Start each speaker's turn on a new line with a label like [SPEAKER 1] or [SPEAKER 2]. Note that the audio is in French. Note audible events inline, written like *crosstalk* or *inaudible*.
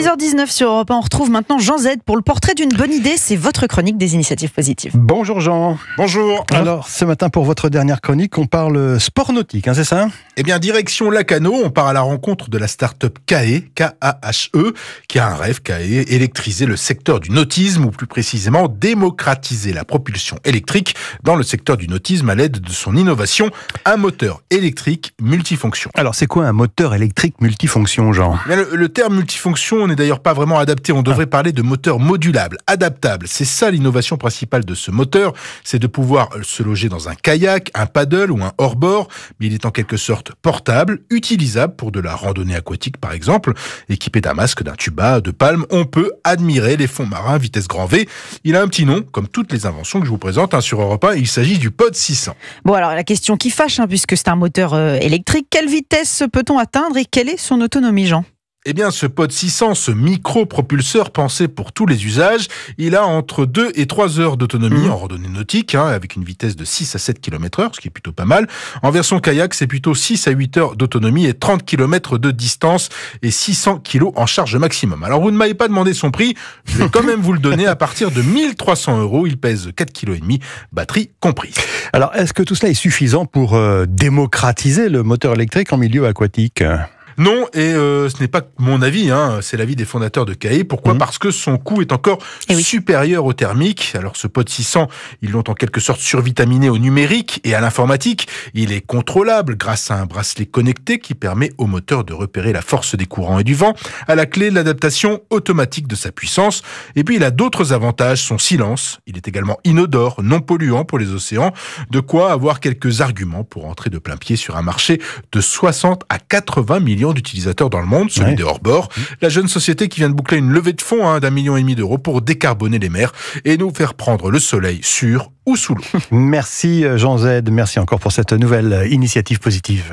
[SPEAKER 1] 10 h 19 sur Europe 1, on retrouve maintenant Jean Z pour le portrait d'une bonne idée. C'est votre chronique des initiatives positives. Bonjour Jean. Bonjour. Alors,
[SPEAKER 2] ce matin, pour votre dernière chronique, on parle sport nautique, hein, c'est ça Eh bien, direction Lacano, on part à la rencontre de la start-up KAE, K-A-H-E, qui a un rêve, KAE, électriser le secteur du nautisme, ou plus précisément démocratiser la propulsion électrique dans le secteur du nautisme à l'aide de son innovation, un moteur électrique multifonction. Alors, c'est quoi un moteur électrique multifonction, Jean eh le terme multifonction n'est d'ailleurs pas vraiment adapté. On devrait ah. parler de moteur modulable, adaptable. C'est ça l'innovation principale de ce moteur, c'est de pouvoir euh, se loger dans un kayak, un paddle ou un hors-bord, mais il est en quelque sorte portable, utilisable pour de la randonnée aquatique par exemple. Équipé d'un masque, d'un tuba, de palme. on peut admirer les fonds marins vitesse grand V. Il a un petit nom, comme toutes les inventions que je vous présente hein, un sur Europa, il s'agit du Pod 600.
[SPEAKER 1] Bon alors la question qui fâche, hein, puisque c'est un moteur euh, électrique, quelle vitesse peut-on atteindre et quelle est son autonomie Jean
[SPEAKER 2] eh bien, ce Pod 600, ce micro-propulseur pensé pour tous les usages, il a entre 2 et 3 heures d'autonomie mhm. en randonnée nautique, hein, avec une vitesse de 6 à 7 km heure, ce qui est plutôt pas mal. En version kayak, c'est plutôt 6 à 8 heures d'autonomie et 30 km de distance et 600 kg en charge maximum. Alors, vous ne m'avez pas demandé son prix, je vais quand même vous le donner à partir de 1300 euros. Il pèse 4 kg et demi, batterie comprise. Alors, est-ce que tout cela est suffisant pour euh, démocratiser le moteur électrique en milieu aquatique non, et euh, ce n'est pas mon avis, hein, c'est l'avis des fondateurs de CAE. Pourquoi mhm. Parce que son coût est encore eh supérieur au thermique. Alors ce pot de 600, ils l'ont en quelque sorte survitaminé au numérique et à l'informatique. Il est contrôlable grâce à un bracelet connecté qui permet au moteur de repérer la force des courants et du vent. À la clé, de l'adaptation automatique de sa puissance. Et puis il a d'autres avantages, son silence. Il est également inodore, non polluant pour les océans. De quoi avoir quelques arguments pour entrer de plein pied sur un marché de 60 à 80 millions d'utilisateurs dans le monde, celui de des mmh. La jeune société qui vient de boucler une levée de fonds hein, d'un million et demi d'euros pour décarboner les mers et nous faire prendre le soleil sur ou sous l'eau. *laughs* merci Jean Z, merci encore pour cette nouvelle initiative positive.